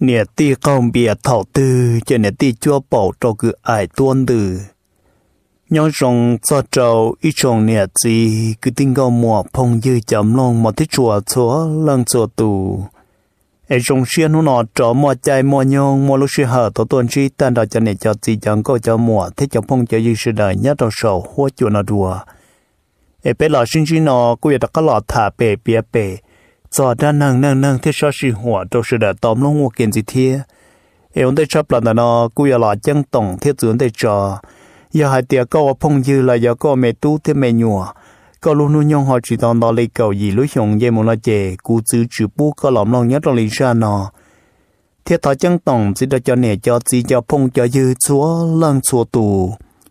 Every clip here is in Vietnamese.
nè ti công bia thảo tư cho nè ti chúa bảo cho cứ ai tuân tư nhóm rong cho trâu ít rong nè gì cứ tin câu mùa phong dư chậm long mà thích chùa chúa lăng chùa tù ai rong xuyên nó nọ trò mò chạy mò nhong mò lúc xuyên hở tổ tuần chi tan đạo cho nè cho gì chẳng có cho mùa thế cho phong cho dư sự đời nhất đầu sầu hoa chùa nó đùa ai bé lọ sinh sinh nọ cũng vậy đó có lọ thả bể bia bể giờ ra nâng nâng nâng thiết sao sự hỏa đâu sự đã tóm luôn một kiến gì thế em đây chấp là nó cú giờ là chân tổng thế dưỡng đây trò giờ hai tiệt câu ở phong dư là giờ có mẹ tu thế mẹ nhùa có luôn luôn nhong họ chỉ toàn đó lấy cầu gì lối hồng dây một là chè cú chữ chữ bu có lòng lòng nhất trong lý ra nó thế thọ chân tổng sẽ cho nẻ cho gì cho phong cho dư chúa lăng chúa tù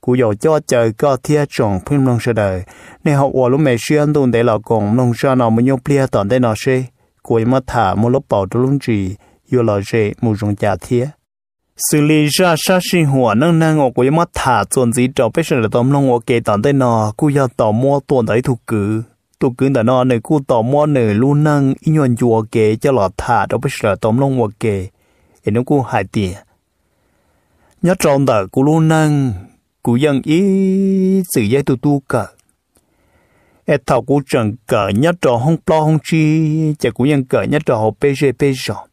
cú dầu cho trời có thiên trọng phim nông sơ đời nên họ ủa lúc mẹ xuyên tồn để lọ cùng nông sơ nào mới nhô plea tòn để nó xê cú mà thả một lúc bảo tôi luôn chỉ yêu lọ dễ mù dùng trả thiên xử lý ra sa sinh hùa nâng nâng ngọc của mắt thả chuẩn gì cho bế sinh là tóm nông ngọc kê tòn để nó cú dầu tỏ mua tồn đấy thuộc cử tụ cứ để nó nơi cú tỏ mua nơi luôn nâng ý nhuận chùa kê cho lọ thả cho bế sinh là tóm nông ngọc kê để nó cú hại tiền nhớ trong đời cú luôn nâng 古样一只也都多个。ai thảo cú trần cỡ nhất trò không lo không chi chả cú nhân cỡ nhất trò bê rê bê rò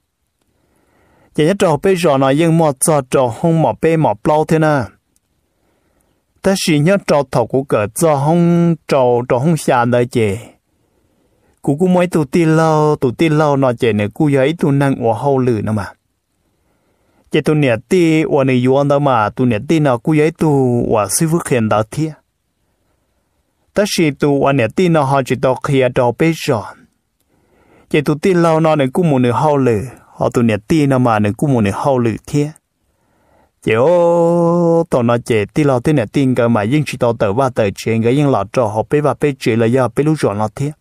chả nhất trò bê rò nó nhưng mọt trò trò không mọt bê mọt lo thế nè ta chỉ nhất trò thảo cú cỡ trò không trò trò không xa nơi chè cú cú mới tụ ti lâu tụ ti chè nè cú giấy tụ năng ủa hậu lử mà chỉ tu nè ti và nè yu anh đó mà tu nè ti nào cũng vậy tu và sư phụ khen đạo thiệt ta chỉ tu và nè ti nào họ chỉ đọc kia đọc bây giờ. chỉ tu ti lâu nó nè cũng muốn nè hậu lử họ tu nè ti nào mà nè cũng muốn nè hậu lử thiệt chỉ ô tao nói chỉ ti lâu ti nè tin cái mà nhưng chỉ tao tự ba tự chuyện cái nhưng lọt cho họ bế và bế chuyện là do bế lúc rồi nó thiệt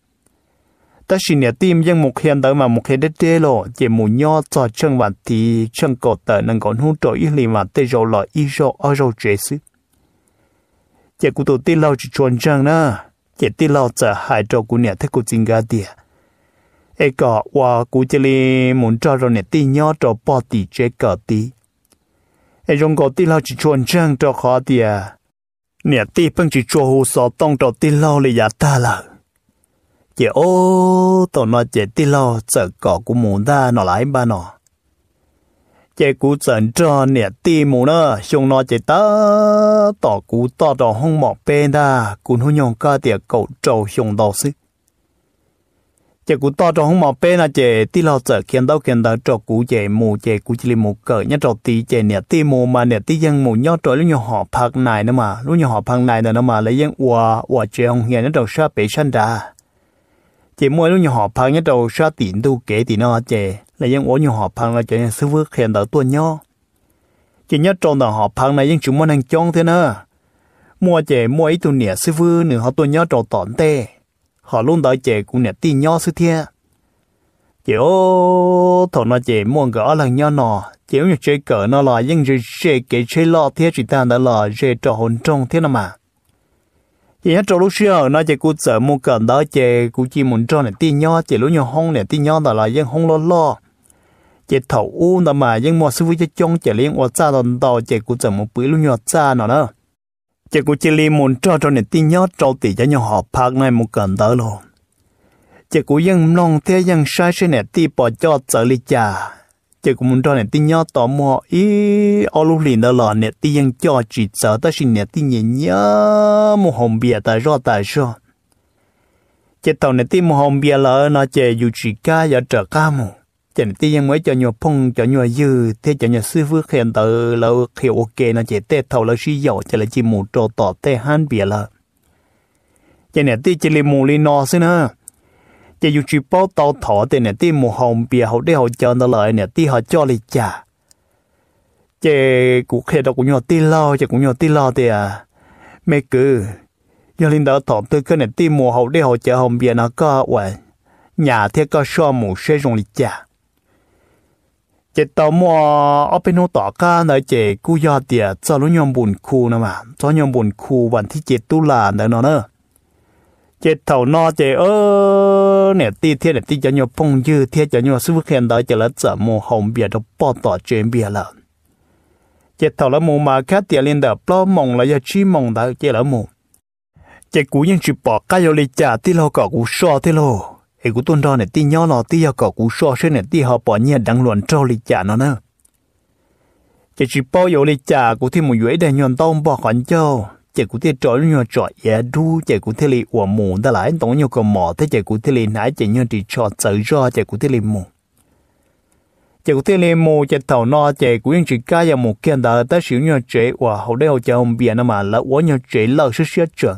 ta chỉ nhớ tim nhưng một hiện tới mà một hiện đất đê lộ chỉ mù nho cho chân và thì chân cổ tờ nên còn hút trội ít lì mà tê rồi lọ ít rồi ở rồi chế sư chỉ cụ tổ tê lâu chỉ chuẩn chân nữa chỉ tê lâu giờ hại cho cụ nhớ thấy cụ chính gà tiệt ấy cả và cụ chỉ lì muốn cho rồi nhớ tê nho cho bỏ tì chế cờ tì ấy trong cổ tê lâu chỉ chuẩn chân cho khó tiệt nhớ tê bưng chỉ cho hồ sọ tông cho tê lâu lì giả ta lợi chị ô tổ nó chị ti lo sợ cỏ của mù ta nó lại ba nó chị cú trần cho nè ti mù nó xong nó chị ta tổ cú to đó không mọc bên ta cú nó nhong ca tiệt cậu trâu xong đó xứ chị cú to đó không mọc bên là chị ti lo sợ khiến đâu khiến đâu cho cú chị mù chị cú chỉ mù cỡ nhất cho tí chị nè ti mù mà nè ti dân mù nhó trâu lúc nhỏ họ phạt này nữa mà lúc nhau họ phạt này nữa mà lấy dân ua ua chị không hiền nhất trâu sao bị sanh ra chỉ mua luôn nhiều họ phang nhất đầu sao tiền tu kế thì nó chè lại những ổ nhiều họ phang là nên sư vương hiện đỡ tuần nhau chỉ nhất trong đó họ phang này những chúng muốn hàng chong thế nữa mua chè mua ít tu nè sư vương nửa họ tuần nhau trò tỏn tê họ luôn đợi chè cũng nè tin nhau sư thiệt chỉ ô thổ nó chè mua gỡ là nhau nọ chỉ như chơi cờ nó là những chơi chơi cái chơi lo thế chỉ ta đã là chơi trò hồn trong thế nào mà chỉ nhớ trâu lúc xưa nó chỉ cú sợ mua cần đó chỉ cú chỉ muốn cho này tin nhau chỉ lúc nhiều hông này tin nhau đó là dân hông lo lo chỉ thầu u đó mà dân mua sư với chong chỉ liên ở xa đòn đầu chỉ cú sợ mua bưởi lúc nhiều xa nó đó chỉ cú chỉ liên muốn cho cho này tin nhau trâu tỷ cho nhau họ phạt này mua cần đó luôn chỉ cú dân nông thế dân sai sẽ này ti bỏ cho sợ lý cha 这个文章呢，第二到么？咦，奥鲁林的了呢？第一价值走，但是呢，第二么红别的热带说，这到呢，第么红别了，那这有自家要这干么？这呢，第一么叫鸟碰，叫鸟游，这叫鸟师傅看到了，看 OK 那这带头了是要，这来节目做到带汉别了，这呢，第这里木里拿是呢。จะอยู่ชีพตอถอเตเนี่ยที่มูฮองเปียเขาได้เขาเจอตลอดเนี่ยที่เขาจ่อเลยจ่าเจกูเคยดอกกูยอที่เล่าเจกูยอที่เล่าเตียไม่กือยอลินดาถอมตัวขึ้นเนี่ยที่มูเขาได้เขาเจอฮองเปียนะก็วันหยาเทียก็ชอบหมูเชื่อจงลิจ่าจตอมอเอาไปนูต่อกันเลยเจกูยอดเดียจะรู้ยอมบุญคูนะมาจะยอมบุญคูวันที่เจ็ดตุลาเนาะเนาะ chế thầu no chế ơ nè ti thiên nè ti cho nhau phong dư thiên cho nhau sư khen đó cho là trở mù hồng bia đó bỏ tỏ chuyện bia là chế thầu là mù mà khát tiền lên đó bỏ mộng là do chi mộng đó chế là mù chế cú nhân chỉ bỏ cái yo lịch trả ti lo cọ cú so ti lo ấy cú tuân đó nè ti nhau lo ti yo cọ cú so xe nè ti họ bỏ nhẹ đăng luận trâu lịch trả nó nữa chế chỉ bỏ yo lịch trả cú thì mù dưới đây nhon tông bỏ khoản châu chỉ cụ thể trọi nhau trọi dễ đu chỉ cụ thể li của mù đã lại tổng nhau còn mò thế chỉ cụ thể li nãy chỉ nhau thì cho tự do chỉ cụ thể li mù chỉ cụ thể li mù chỉ thầu no chỉ cụ những chỉ cá ya mù kia đã ta sử nhau chế và hậu đây hậu chào biển mà là quá nhau chế lỡ sức sức chờ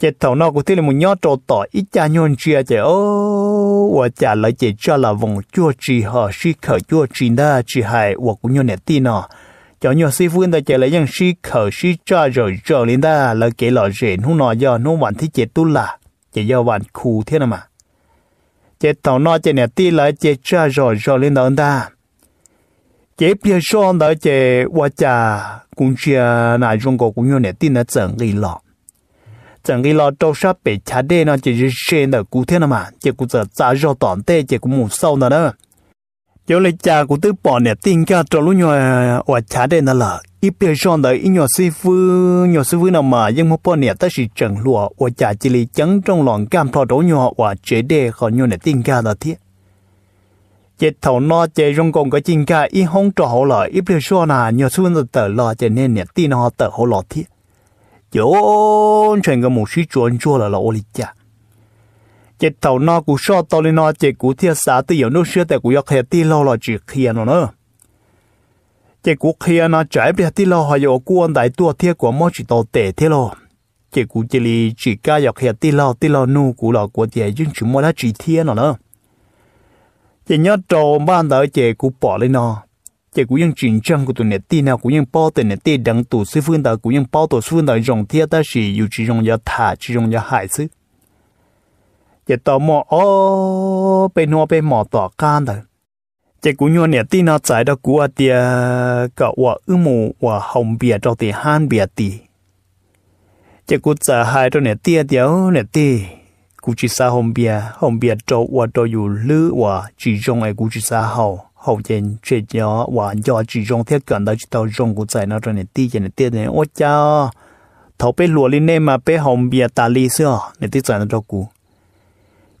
chỉ thầu no cụ thể li mù nhau trọ tỏ ít cha nhau chia chỉ ô và trả lại chỉ cho là vùng chua chỉ họ sĩ khởi chua chỉ đa chỉ hại và cũng nhau nét tin nào cho nhiều sĩ phương ta chạy lấy những sĩ khẩu sĩ cho rồi rồi lên ta là kể lọ rền hú nọ do nó bạn thì chết tu là chạy do bạn khu thế nào mà chạy tàu nọ chạy nè ti lại chạy cho rồi rồi lên đó ta chạy bia son đó chạy qua cha cũng chưa nà trong cổ cũng nhiều nè tin là chẳng ghi lọ chẳng ghi lọ đâu sắp bị cha đê nó chạy rên đó cụ thế nào mà chạy cụ giờ ra rồi tỏn tê chạy cũng mù sâu nữa đó 有嘞家古都半年，定价找路鸟我查的那了，一边上的一鸟师傅，鸟师傅那嘛，因么半年但是整路我家这里江中浪干跑到鸟我觉得和鸟的定价那天，一头那这用公个定价一红着好了，一边上那鸟师傅那得了，这那年定那得好了天，有全个木须转做了了我的家。chế thầu nó cũng so to lên nó chế cũng thiệt xã tự yếu nó xưa tại cũng yêu khía tì lâu là chỉ khía nó nữa chế cũng khía nó trái bị ti lâu hay ở quân đại tua thiệt của mỗi chỉ tàu tệ thế lo chế cũng chỉ li chỉ ca yêu khía ti lâu ti lâu nu cũng là của chế nhưng chỉ mỗi là chỉ thiệt nó nữa chế nhớ trâu ban đầu chế cũng bỏ lên nó chế cũng yên chỉnh chân của tụi nè ti nào cũng yên bao tiền nè ti đằng tụi sư phụ đó cũng yên bao tụ sư phụ đó rồng thiệt đó chỉ yêu chỉ rồng yêu thả chỉ rồng yêu hại sư จะต่อหมอโอ้เป็นหัวเป็นหมอต่อการแต่จะกูยวนเนี่ยตีน่าใจดอกกูอ่ะเตียก็ว่าอึมูว่าหงเบียดอกตีห้านเบียตีจะกูจะหายตัวเนี่ยเตียเดียวเนี่ยตีกูจิซาหงเบียหงเบียดอกว่าตัวอยู่ลือว่าจีจงไอ้กูจิซาเฮาเฮาเจนเจียว่าย่อจีจงเทียกันได้จิตเอาจงกูใจน่าตัวเนี่ยตีเจเนี่ยเตียเนี่ยโอ้เจ้าเขาไปหลัวลินเน่มาไปหงเบียตาลีเสื้อเนี่ยตีใจน่าตัวกู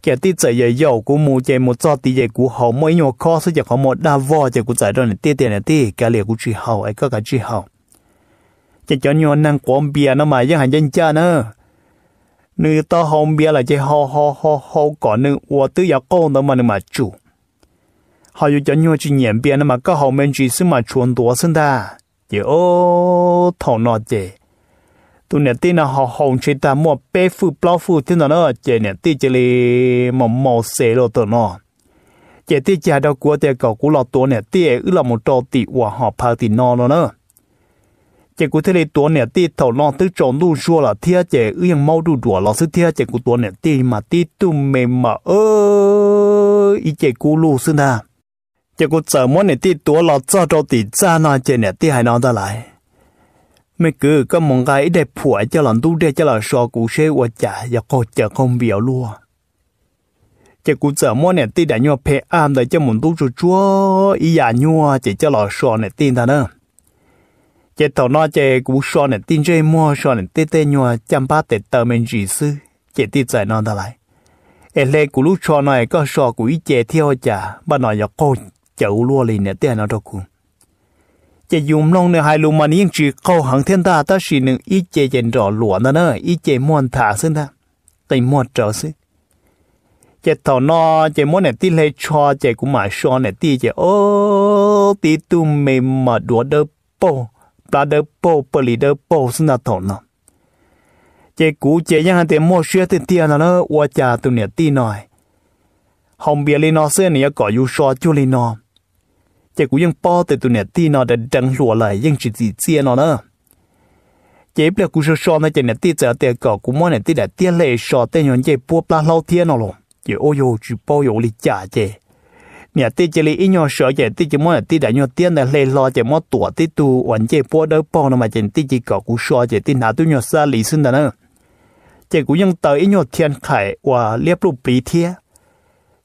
cái tí chạy giờ dầu của mù chạy một cho tí chạy của họ mỗi nhỏ khó sẽ chạy họ một đa vò chạy của chạy rồi này tiết tiền này tí cái liệt của chị hậu ấy có cả chị hậu chạy cho nhỏ năng quán bia nó mà dân hành dân cha nữa nữ to hồng bia là chạy ho ho ho ho còn nữ ua tứ giờ con đó mà nữ mà chủ họ yêu cho nhau chỉ nhận bia nó mà có họ mình chỉ xin mà chuẩn đồ sinh ta chỉ ô thầu nọ chạy tu nè tin là họ hồng chế ta mua bê phu bao phu tin là nó chế nè tin chế li mà mò xế lo tờ nó chế tin chế đâu của tiền cầu cú lọ tua nè tin ư là một trò tị hòa họ phá tị nó nó nữa chế của thế này tua nè tin thầu nó tức trộn lu rùa là thia chế ư yang mau đu đùa lọ sư thia chế của tua nè tin mà tin tu mềm mà ơ ý chế cú lu sư na chế của giờ muốn nè tin tua lọ cho trò tị cha nó chế nè tin hay nó ra lại mấy cứ có mong cái đẹp phủa cho lòng tu đe cho là so cụ xe qua chả và cô chả không biểu luôn chỉ cụ sợ mua nè tin đã nhua phê am để cho mình tu chú chúa ý giả dạ nhua chỉ cho lòng so nè tin ta nữa chỉ thầu nó chỉ cụ so nè tin chơi mua so nè tê tê nhua chăm ba tê tờ mình gì sư chỉ tin giải nó ta lại em lê cụ lúc so này có so cụ ý chè theo chả bà nói giờ cô chậu lua liền nè tiền nó đâu cũng จะยุ่มลงในไฮลูมันยังจีเขาหังเทนตาตาสีหนึ่งอีเจเย็นรอหลวนนะเนอะอีเจมวนถาซึ่งนะไตมวนเจอซึ่งจะต่อนอจะมวนเนี่ยตีเลยชอจะกูหมายชอเนี่ยตีจะโอ้ตีตุ่มไม่มาดัวเดอโปปลาเดอโปเปลีเดอโปซึ่งนะต่อนอจะกูเจยังหันแต่มวนเชื่อเตี้ยนะเนอะว่าจะตุ่มเนี่ยตีหน่อยหอมเบียลีนอเส้นเนี่ยก่ออยู่ชอจุลีนอ chị cũng ยัง bỏ từ tụi nè ti nó đã đăng lùa lại nhưng chỉ gì chia nó nữa chị bây cũng sợ sợ nó chị nè ti giờ tiền cỏ cũng món nè ti đã tiền lệ sợ tiền nhon chị bua bla lâu tiền nó luôn chị ôi yo chị bao yo li trả chị nè ti chị li nhau sợ chị ti chỉ món nè ti đã nhau tiền đã lệ lo chỉ món tuổi ti tu hoàn chị bua đỡ bao nó mà chị ti chỉ cỏ cũng sợ chị ti nào tu nhau xa lý xin đó nữa chị cũng ยัง tới nhau tiền khải và liệp lụp bì thiệt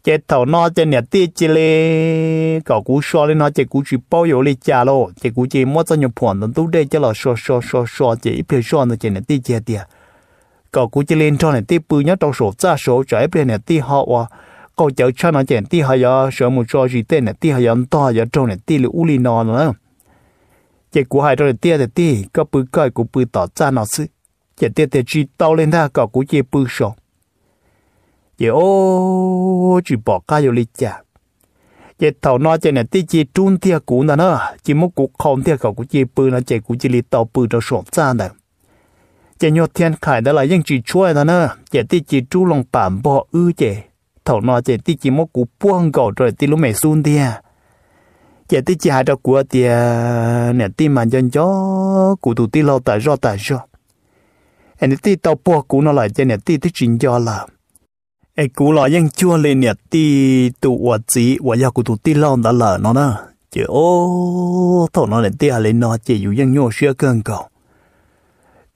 chế thầu nó chế nhà tiết chế lê cỏ cú so lên nó chế cú chỉ bao yếu lê cha lô chế cú chỉ mất cho nhiều phòn tận tú đây chế là so so so so chế ít phía so nó chế nhà tiết chế tiệt cỏ cú chế lên cho nhà tiết bự nhất trong số ra số cho ít phía nhà tiết họ wa cỏ cháu cho nó chế tiết họ ya sợ một cho gì tên này tiết họ ya to ya trong nhà tiết là u li nó nữa chế cú hai trong nhà tiết là tiết có bự cõi cú bự tỏ ra nó xí chế tiết tiết chỉ tao lên tha cỏ cú chế bự sọ giờ ô chỉ bỏ cá vô lịch chả giờ thầu nó chơi này tí chỉ trun tia cũ nè nó chỉ muốn cũ không tia cậu của chỉ bự nó chơi cũng chỉ li tàu bự cho sổm ra nè giờ nhột thiên khải đó là những chỉ chuối nè nó giờ tí chỉ chú lòng bản bỏ ư giờ thầu nó chơi tí chỉ muốn cũ buông gạo rồi tí lúc mẹ sun tia giờ tí chỉ hai đó của tia nè tí mà dân chó cụ tụ tí lâu tại do tại do anh tí tàu bỏ cũ nó lại chơi nè tí tí chuyện do làm 哎，古老人叫了你地都我子，我要古都地浪的了呢呢，就哦，到那里地下来呢，就有人用学更高。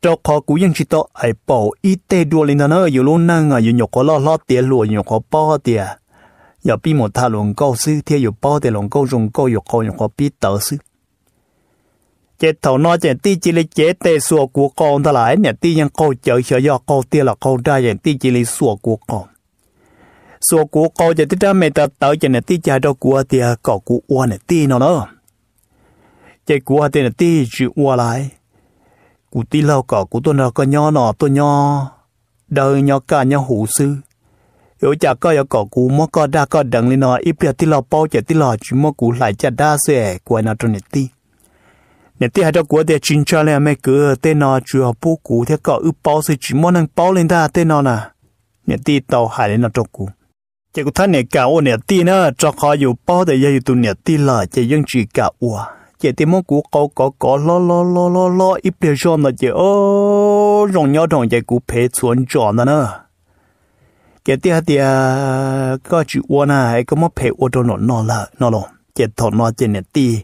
cho khó cú yên chỉ to ai bảo ít tê đua lên nó yêu luôn năng à yêu nhọc có lo lo tiền luôn yêu bao tiền giờ bị một thà luôn câu sư theo bao tiền luôn câu dùng câu yêu câu yêu có biết tớ sư chế nó chế ti chỉ lấy chế tê sùa của con ta lại nè ti ยัง câu chơi chơi do câu tiền là câu ra chế ti chỉ lấy sùa của con số của cô giờ tí ra mẹ ta tới cho nè tí cha đâu của tiệt à, có của ua nè tí nó nó chạy của tiệt nè tí chữ ua lại của tí lâu có của tôi nó có nho nọ tôi nho đời nho cả nho hủ sư yếu chả có yếu có cú mò có đa có đằng lên nó ít biết tí lò bao chả tí lò chỉ mò cú lại chả đa xe của nó trong nét tí nét tí hai đó của tiệt chín cho là mẹ cửa tên nó chưa bố cú thế có ướp bao sự chỉ mò năng bao lên ta tên nó nè nét tí tàu hải lên nó trong cú chỉ có thân này cả ô này ti nữa cho khó dù bao để giờ tụi này ti là chỉ dân chỉ cả ô chỉ tìm mong cú có có có lo lo lo lo lo ít bề cho nó chỉ ô rong nhau đồng chỉ cú phê chuẩn cho nó nữa cái tia tia có chữ ô na hay có mất phê ô cho nó nó là nó lo chỉ thọ nó chỉ này ti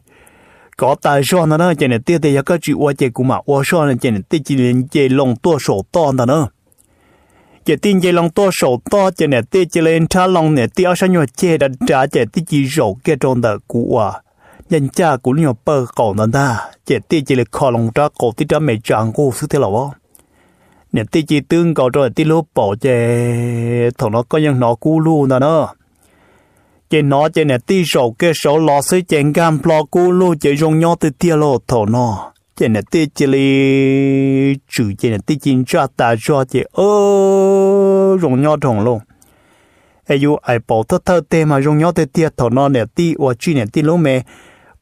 có tài cho nó nữa chỉ này ti thì có chữ ô chỉ cú mà ô cho nó chỉ này ti chỉ liền chỉ lồng tua sổ to nó nữa chỉ tin dây lòng to sổ to chỉ nè tê chỉ lên cha lòng nè tê áo sao nhọ chê đặt trả chỉ tê chỉ rổ kia trôn đỡ cũ à nhân cha cũng nhọ bơ cổ nó ta chỉ tê chỉ là khó lòng ra cổ tê ra mẹ chàng cô sức thế lỗ nè tê chỉ tương cầu rồi tê lỗ bỏ chê thằng nó có nhân nó cú luôn nè nó chỉ nó chỉ nè tê rổ kia sổ lọ sấy chèn gam plo cú luôn chỉ dùng nhọ tê tê lỗ thằng nó chỉ là tê chỉ li chủ chỉ là tê chính cho ta cho chỉ ơ rong nhau thòng luôn ai u ai bảo thơ thơ tê mà rong nhau tê tia thọ nó nè tê và chỉ nè tê lúc mẹ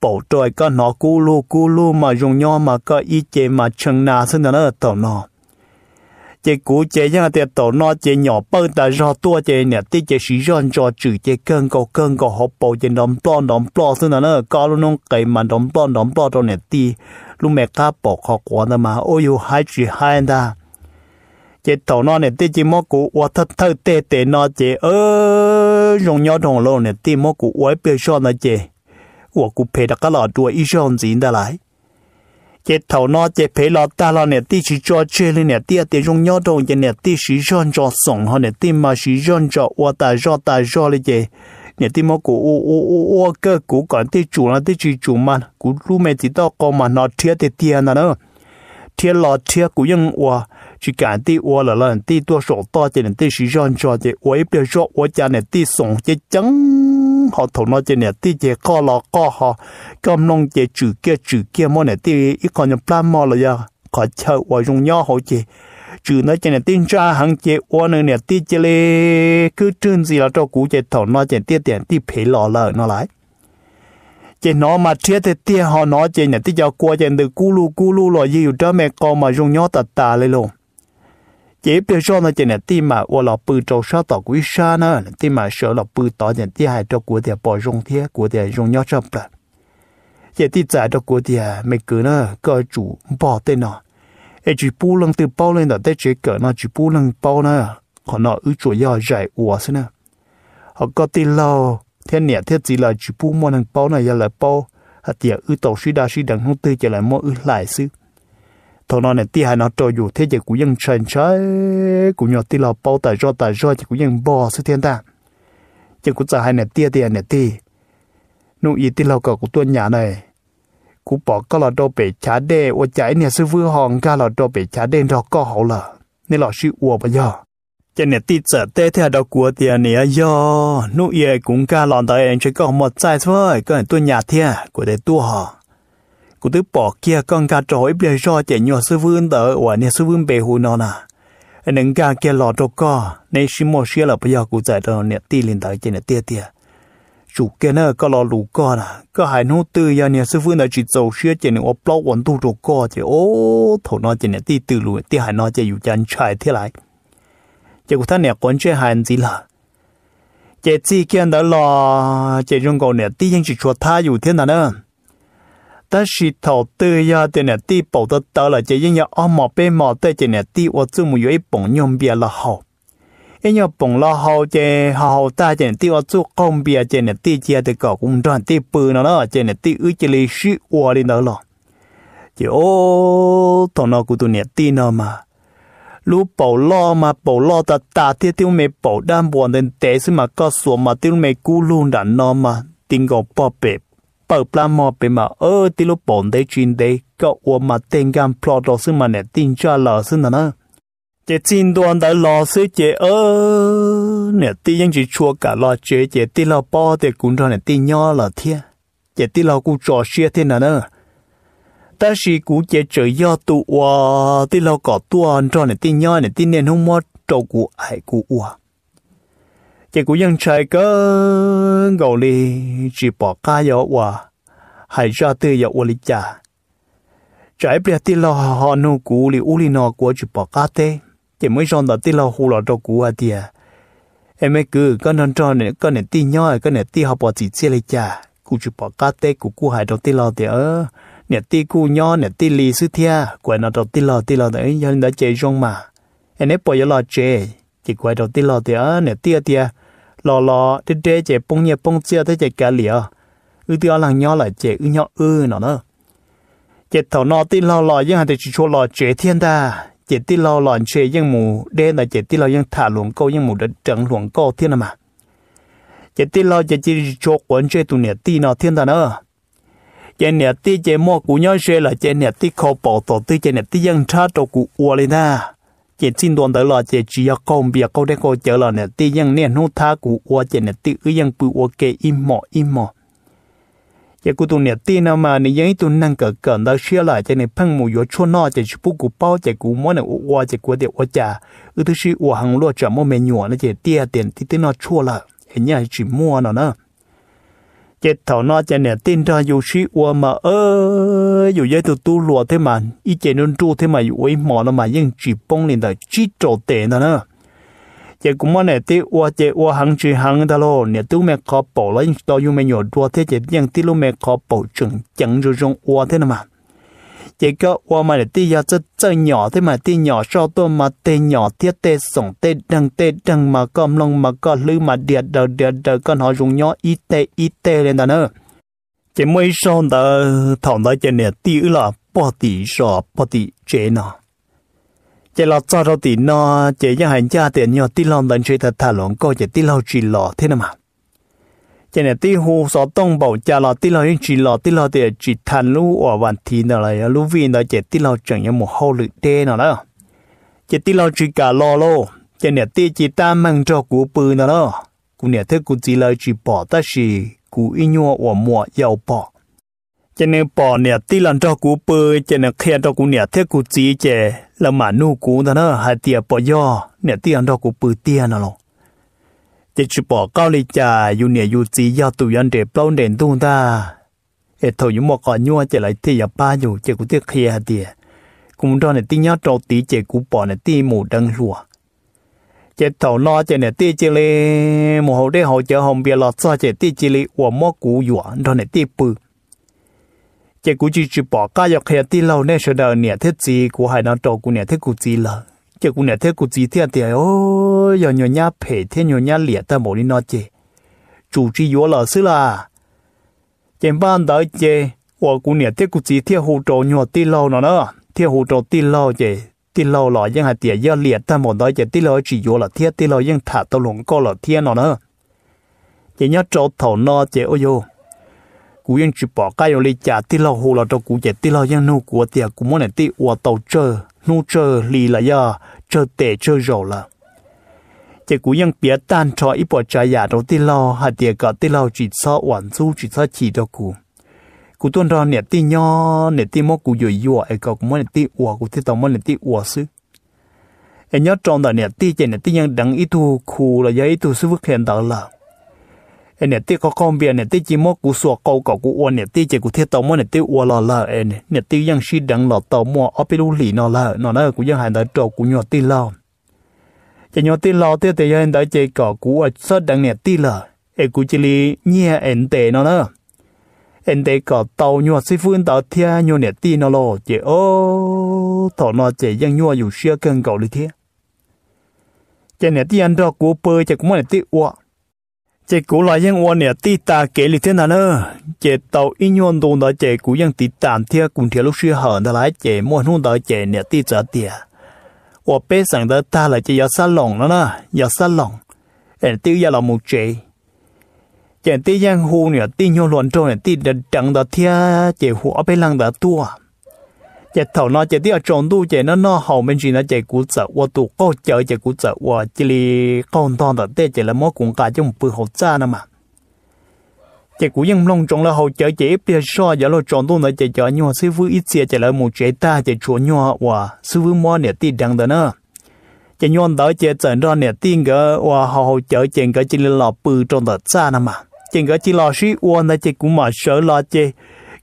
bảo trời cái nó cú lu cú lu mà rong nhau mà cái ý chế mà chừng nào xin nó thọ nó chế cũ chế nhưng mà tiền tổ nó chế nhỏ bơ ta do tua chế nè tí chế sĩ rơn cho trừ chế cơn cầu cơn cầu hộp bầu chế đóng plon đóng plon xưa nó nó có luôn nông cây mà đóng plon đóng plon cho nè tí lúc mẹ cá bỏ khó quá nó mà ôi yêu hai chỉ hai ta chế tổ nó nè tí chế mó cú quá thật thơ tê tê nó chế ơ dùng nhỏ đồng lô nè tí mó cú quá bê cho nè chế của cụ phê đặc lọ đuổi ý rơn dính đã lại chế thầu nó chế phế lọ ta lọ nè tí chỉ cho chơi lên nè tí tí dùng nhau đồng chế nè tí chỉ chọn cho sống hơn nè tí mà chỉ chọn cho ô ta cho ta cho lên chế nè tí mà cụ ô ô ô ô cơ cụ còn tí chủ là tí chỉ chủ mà cụ lu mẹ tí tao có mà nó thiệt thì tiền nè, nữa thiệt lọ thiệt cụ nhưng ô chỉ cần tí ô là lần tí tua sổ to chế nè tí chỉ chọn cho chế ô ít cho ô cha nè tí sống chế chăng? họ thổ nó chơi nè tí chơi co lò co họ cầm nông chơi chữ kia chữ kia mò nè tí ít còn những plan mò là giờ có chơi và dùng nhau họ chơi chữ nó chơi nè tin cha hàng chơi ô nữa nè tí chơi lê cứ trơn gì là cho cú chơi thổ nó chơi tiết tiền tí phế lò lợ nó lại chơi nó mà chơi thì tia họ nói chỉ nhận tí cho qua chỉ từ cú lu cú lu lo gì ở đó mẹ con mà dùng nhau tạt tạt lên luôn chỉ bây giờ nó chỉ là tim mà ô lọ bự trâu sao tỏ quý sa nó tim mà sợ lọ bự tỏ nhận tia hai trâu của tia bỏ rong thế của tia rong nhót chậm lại giờ tia giải trâu của tia mấy cứ nó cơ chủ bỏ tên nó ai chỉ bu lăng từ bao lên đó tới chế cỡ nó chỉ bu lăng bao nó còn nó ứ chủ yếu giải ủa xí nè họ có tin lâu thế nè thế chỉ là chỉ bu mua thằng bao này giờ là bao hạt tia ứ tàu suy đa suy đằng không tư chỉ là mua ứ lại xứ thọ nó này tia nó trôi dù thế giờ cũng dân trần trái cũng nhỏ tia là bao tài do tài do chỉ cũng dân bò sư thiên ta chỉ cũng trả hai này tia tia này tia nụ ý tia là cả của tuân nhà này cũng bỏ có là đồ bể chả đê ô chảy nè sư vừa hòn ca là đồ bể chả đê đó có hậu là nên là sư uo bây giờ cho nên tí sợ tê theo à, đó của tiền này do nụ ý cũng ca lòn tới anh chỉ có một trái thôi còn tuân nhà thiên à, của để tu họ cụ tư bỏ kia con cá trôi bia cho trẻ nhỏ sư vương tờ ở nhà sư vương bề hù nó nà nâng cá kia lò trâu co nên sư mô sư là bây giờ cụ giải cho nhà tì linh tới trên nè tia tia chủ kia nó có lò lù co nà có hải nô tư nhà nhà sư vương đã chỉ dầu sư trên nè ốp lóc quần tu trâu co chứ ô thổ nó trên nè tì từ lùi tia hai nó chè dù chăn chạy thế lại chỉ cụ thân nhà quấn chơi hai anh gì là chị chỉ kia đó lọ chị trong cầu nè tí nhưng chỉ chuột tha dù thế nào nữa thế ya chỉ chỉ chỉ nhà nhà và và một hậu, hậu hậu được cũng ở ô thằng nào tu 但是头对呀，对呢，地保得到了，就因要阿毛被毛对着呢地，我祖母有一帮用别了好，因要帮了好就好好大点地，我做工别就呢地家的搞工厂地搬了了，就呢地有这里是我的了了，就到那古多呢地了嘛。lúc bảo lo mà bảo lo ta ta thì tiêu mày bảo đam buồn đến té xí mà có số mà tiêu mày cú luôn đàn nó mà tình cầu bỏ bẹp bảo plan mò bị mà ở tí lúc bọn đấy chuyên đấy có ua mà tên gan plot đó xưng mà nè tin cho lỡ xưng nè nè chế tin đoàn đã lỡ xứ chế ơ nè tí yên chỉ chua cả lỡ chế chế tí lỡ bỏ thì cũng cho nè tí nhỏ lỡ thiê chế tí lỡ cũng trò xia thế nè nè ta chỉ cú chế chở do tụ ua tí lỡ có tuần cho nè tí nhỏ nè tí nền không mò trâu cú ai cú ua 结果人才个我哩只 bỏ cá yo wa hay ra tư yo wa cha trái bia ti lo họ nu cú li u li của chỉ bỏ cá tê chỉ mới son đó ti lo hu lo cho cú à tia à. em ấy cứ con non tròn này con này ti nhỏ con này ti họ bỏ chỉ chia li cha cú chỉ cá tê cú cú hay cho ti lo tia nè ti cú nhỏ nè ti li sư thia của nó cho ti lo ti lo đấy giờ đã chơi rong mà em ấy bỏ yo lo chơi chỉ quay đầu ti lo tia nè tia à tia lò lò thế đế chế bông nhẹ bông chia thế chế cả lìa ư tiêu làng nhỏ lại chế ư nhỏ ư nó nữa chế thầu nọ tí lò lò nhưng hàng thì chỉ cho lò chế thiên ta chế tí lò lò chế nhưng mù đen là chế tí lò nhưng thả luồng câu nhưng mù đất trắng luồng câu thiên là mà chế tí lò chế chỉ cho quấn chế tụ nè tí nó thiên ta nữa chế nè tí chế mua cú nhau chế là chế nè tí khâu bỏ tổ tí chế nè tí dân cha tổ cú uo lên ta chỉ xin đoàn tới là chỉ chỉ có công việc câu đấy câu chờ là nè tí những nè nó tha cụ qua chỉ nè tí ư những bự qua kê im mỏ im mỏ chỉ cụ tụ nè tí nào mà nè những tụ năng cỡ cỡ đó xia lại chỉ nè phăng mù yếu chua nọ chỉ chụp cụ bao chỉ cụ mỗi nè qua chỉ cụ để qua cha, ư thứ gì qua hàng lúa chả mỗi mẹ nhọ nè chỉ tia tiền tí tí nó chua là hình như chỉ mua nó nữa chế thảo nó chả nè tin ra dù sĩ ua mà ơ dù dây từ tu lùa thế mà ý chế nôn tru thế mà dù ấy mỏ nó mà nhưng chỉ bông lên là chỉ trổ tệ nó nữa chế cũng mà nè tí ua chế ua hàng chỉ hàng ta lo nè tu mẹ khó bỏ lên, đó dù mẹ nhỏ đua thế chế nhưng tí lúc mẹ khó bỏ chừng chẳng rồi rong ua thế nào mà 这个我们的地要这正鸟的嘛，地鸟少多嘛，地鸟贴地送地等地等嘛，com long mà có lư mà địa đờ địa đờ con họ dùng nhỏ ít tê ít tê lên đó nữa. Chỉ mấy son đó thằng đó chỉ nè là bỏ tí sọ bỏ tí chế nó. Chỉ là cho đâu tí chỉ những hành gia tiền nhỏ tí lòng lần chơi thà lòng coi chỉ tí lâu chỉ lọ thế nào mà cho nên tí hồ sọ tông bảo cha là tí là những chỉ là tí là để chỉ thành lũ ở bản thì nó là lũ viên đó chỉ tí là chẳng như một hậu lực đê nào đó chỉ tí là chỉ cả lo lô cho nên tí chỉ ta mang cho cú bự nào đó cú nè thế cú chỉ là chỉ bỏ ta chỉ cú ý nhua ở mùa giàu bỏ cho nên bỏ nè tí là cho cú bự cho nên khen cho cú nè thế cú chỉ chè là mà nu cú đó nó hai tiệt bỏ do nè tí là cho cú bự tiền nào chỉ chụp bỏ cao lì chả dù nè dù gì do tụi anh để bao nền tu ta ế thầu những một con nhua chỉ lại thì giờ ba dù chỉ cũng tiếc khi hạt tiền cũng đó này tí trâu tí chỉ cũng bỏ này tí mù đăng lùa chỉ thầu lo chỉ này tí chỉ lì mù hậu để hậu chờ hồng bia lọt sao chỉ tí chỉ lì uổng mất cú dọa đó này bự chỉ cũng chỉ chụp bỏ cao dọc hè tí lâu nên sẽ đời nè thế gì của hai nó trâu của nè thế của gì là cái cũng nè thấy cụ chỉ thế thì ô giờ nhiều nhà phải thế nhiều nhà liệt ta mỗi nó chê chủ trì vô là xí là trên ban đó chê ô cũng nè thấy cụ chỉ thế hỗ trợ nhiều tí lâu nữa thấy hỗ trợ tí lâu chê tí lâu là những hạt tiền rất liệt ta mỗi đó chê tí lâu chỉ vô là thấy tí lâu những thả tao lủng co là thế nó nữa chê nhớ chỗ thầu nó chê ôi yo cú yên chỉ bỏ cái rồi lấy trả tí hỗ là cho cú chê tí lâu những nô tiền cú muốn này tí ô tàu chơi nô chờ lì là giờ chờ tệ chờ rồi là chỉ cũng ยังเปียตันชออีปอจายาเราที่เราหาเดียก็ที่เราจิตซอหวานสู้จิตซอจีดอกูกูต้นรอเนี่ยที่ย่อเนี่ยที่มอกูอยู่ยั่วไอ้ก็กูมันเนี่ยที่อัวกูที่ตอมันเนี่ยที่อัวซื้อไอ้ยอดจองแต่เนี่ยที่เจเนี่ยที่ยังดังอีทูคูระยะอีทูซื้อเข็นต่อละเนตี้ก็คอมเบียเนตี้จิโมกูสัวกอกกูอวนเนตี้เจกูเทตอมเนตี้อวลอละเอเนตี้ยังชีดังหลอตอมัวออเปลูหลีนอละนอนะกูยังหายดตอกูยอตีลอจะยอตีลอเตเตยังดเจกอกูอซดังเนตี้ละเอกูจิลีเนียเอ็นเตนอนะเอ็นเตกอตอยอซิฟืนตอเทียยอเนตี้นอลอเจโอตอนอเจยังยออยู่เชียกันกอลิเทียจะเนตี้อันดอกูเปอจะกูมเนตี้อว chế cũ lại yên ôn nè tít ta kể lịch thế nào nữa chế tàu in nhuận đồ đó chế cũ yên tít tạm thia cùng thia lúc xưa hở đó lại chế mua hôn đó chế nè tít trở tìa và bế rằng đó ta lại chế giờ xa lòng đó nè giờ xa lòng em tiêu giờ là một chế chế tì giang hù nè tít nhuận luận trâu nè tít đặt trắng đó thia chế hùa bế lăng đó tua chỉ thầu nó đi ở trộn tu chị nó nó hầu mình chỉ nó chị cú sợ và tu có chờ chị cú sợ và chỉ li con thon đó tê chị là mỗi cũng cả trong bự hậu cha nè mà chị chỉ cú ยัง long trộn là hậu chờ chỉ bây so giờ lo trộn tu nó chị chờ nhau sư phụ ít xia chị là một chế ta chị chuồn nhau và sư phụ mua nè tì đằng đó nữa chị nhau đó chỉ trận đó nè tin gỡ và hậu chờ chị gỡ chỉ là lọ bự trong đó cha nè mà chị gỡ chỉ lọ sĩ uôn là chị cũng mà sợ lo chị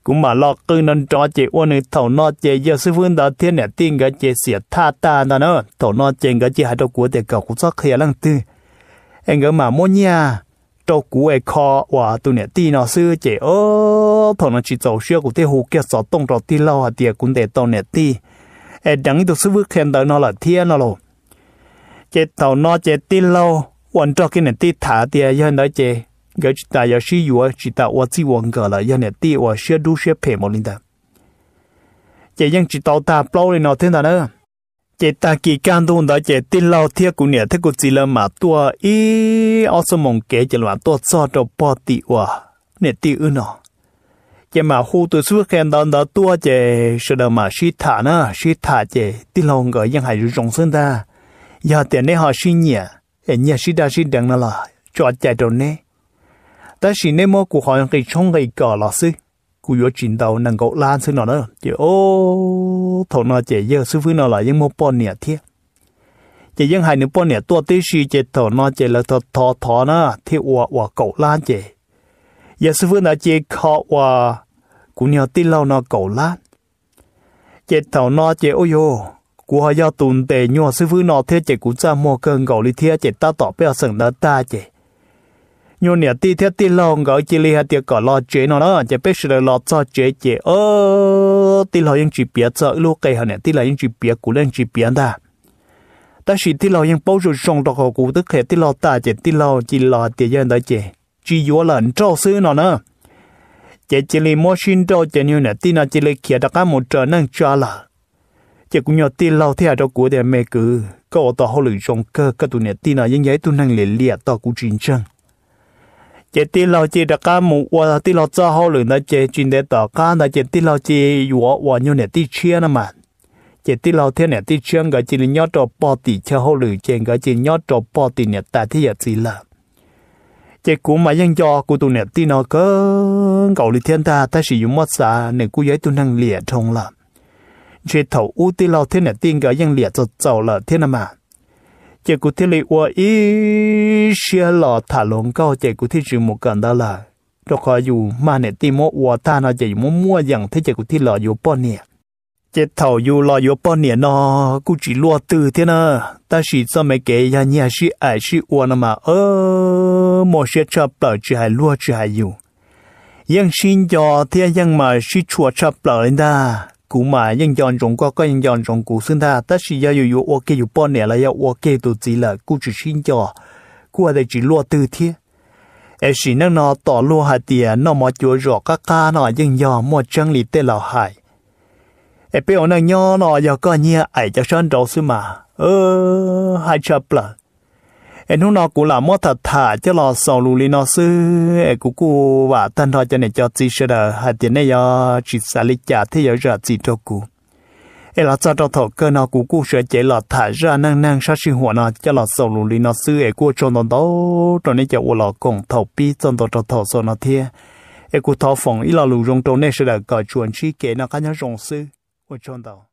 cũng mà lo cứ nên cho chị ôn nữ thầu nó chị giờ sư phương đã thiên nè tin cái chị xỉa tha ta đó nó thầu nó chị cái chị hai đầu cuối để cầu cũng rất khía lăng tư anh cái mà mua nhà đầu của ai kho và tu nè tin nó sư chị ô thầu nó chỉ giàu xưa cũng thế hồ kia sợ tông rồi tin lâu hạt tiền cũng để tao nè tin anh đắng tụi sư phương khen tới nó là thiên nó rồi chị thầu nó chị tin lâu quan cho cái nè thả tiền cho anh đó 个大约是有啊，知道我只忘个了，要你地我学读学陪我领导。这样知道大包的那天哪呢？这大几干动的这地老天姑娘，她个只了嘛多，咦，我是梦给这嘛多早着包地哇，你地嗯哦。这嘛糊涂出看到的多这是的嘛是他呢，是他这地老个ยัง还是终身的，要点你好是你，哎，你是的是等了啦，抓在着呢。但是那么古好像给冲给搞老师，古有进到能够拉出那了，就哦，头那姐姐师傅那来也没半年天，姐姐还能半年多的是姐头那姐了头头头呢，天我我狗拉姐，也师傅那姐靠我，古鸟地老那狗拉，姐头那姐哦哟。กูหายาตุนเตยัวซื้อฟื้นอเทเจกูจ้ามัวเกินเกาลิเทียเจตตาต่อเปียสังนาตาเจ nhiều nè ti thiết ti lo ngỡ chỉ li hạt tiệt cỏ lo chế nó đó chỉ biết là lo cho chế chế ơ ti lo những chỉ biết cho lúc cái hạt nè ti lo những chỉ biết cũng lên chỉ biết ta ta chỉ ti lo những bao giờ trong đó họ cũng tức hệ ti lo ta chỉ ti lo chỉ lo tiệt dân đó chế chỉ yếu là cho sư nó nữa chỉ chỉ li mua xin đồ chỉ nhiều nè ti nó chỉ li kia đặc một trở năng cho là chỉ cũng nhiều ti lo theo đó của để mẹ cứ có tao họ lựa chọn cơ cái tụ nè ti nó những giấy tụ năng liền liệt tao cũng chính chăng chế tí lo chế đặc cá mù và tí lo cho họ lửa nó chế chuyên để tỏ cá là chế tí lo chế vua vua như này tí chia nó mà chế tí lo thế này tí chia cái chỉ nhớ cho bỏ tí cho họ lửa chế cái chỉ nhớ cho bỏ tí này ta thì giờ gì là chế cũ mà dân cho cụ tụ này tí nó cơ cầu lý thiên ta ta sử dụng mất xa nên cụ giấy tụ năng liệt trong là chế thầu u tí lo thế này tí cái vẫn liệt cho giàu là thế nào mà 结果这里我一些老ี龙高，ลอถาลงก็เจดาคอยอยู่มาเนี่ยตีโมวัวท่านาจะอยู่มั่วอย่างที่เจ้ากูที่หลออยู่ป้อนเนี่ย เจ็ดเท่าอยู่หลอออยู่ป้อนเนี่ยนอ กูจีลัวตื่นเท่านะแต่สิจะไม่เกยยันเนี่ยสีไอสีอ้วนมาเออโมเสียชอบเปล่าจะให้รัวจะให้อยู่ ยังชินจอเที่ยยังมาชิชัวชอบเปล่าเลยนะ古嘛，人家中国跟人家中国生态，但是也有有我给有半年了，要我给都急了，估计新疆，估计只落地铁。ai chỉ năng nó tỏ lô hạt tiền nó mà chúa rõ các ca nó dưng dò một chân lý tê lào hải ai biểu năng nhó nó giờ có nhia ai cho sơn đầu xứ mà ơ hai chập là เอ็นุนอกูหลามอถัดถาจะรอสองลูลีนอซื้อเอกูกูว่าท่านทอจะเนี่ยจอจีเสดหัดเนี่ยยอจิตสาลิจาที่ยอจอจีโตกูเอลาจอดทอเกนอกูกูเสือเจหลอดถาจะนั่งนั่งชัชิหัวนอจะหลอดสองลูลีนอซื้อเอกูจนตอนโตตอนนี้จะอวหลอกงทอปีจนตอนทอทอโซนอเทียเอกูทอฝงอีหลอลูรงโตเนี่ยเสดก่อชวนชี้เกนอกันยังรงซื้ออวชนตอ